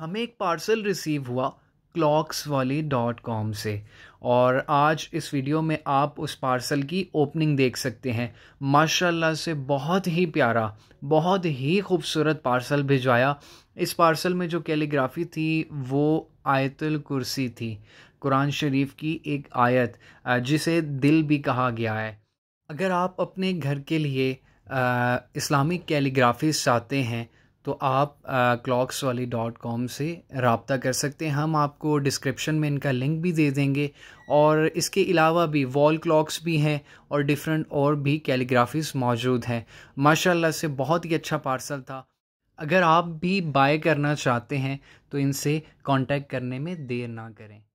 हमें एक parcel receive हुआ क्लॉक्स वाली डॉट कॉम से और आज इस वीडियो में आप उस पार्सल की ओपनिंग देख सकते हैं माशाल्लाह से बहुत ही प्यारा बहुत ही खूबसूरत पार्सल भिजवाया इस पार्सल में जो कैलीग्राफी थी वो आयतुल कुर्सी थी कुरान शरीफ की एक आयत जिसे दिल भी कहा गया है अगर आप अपने घर के लिए इस्लामिक कैलीग्राफी चाहते हैं तो आप क्लॉक्स वाली डॉट कॉम से रबता कर सकते हैं हम आपको डिस्क्रिप्शन में इनका लिंक भी दे देंगे और इसके अलावा भी वॉल क्लॉक्स भी हैं और डिफरेंट और भी कैलीग्राफीज मौजूद हैं माशाल्लाह से बहुत ही अच्छा पार्सल था अगर आप भी बाय करना चाहते हैं तो इनसे कांटेक्ट करने में देर ना करें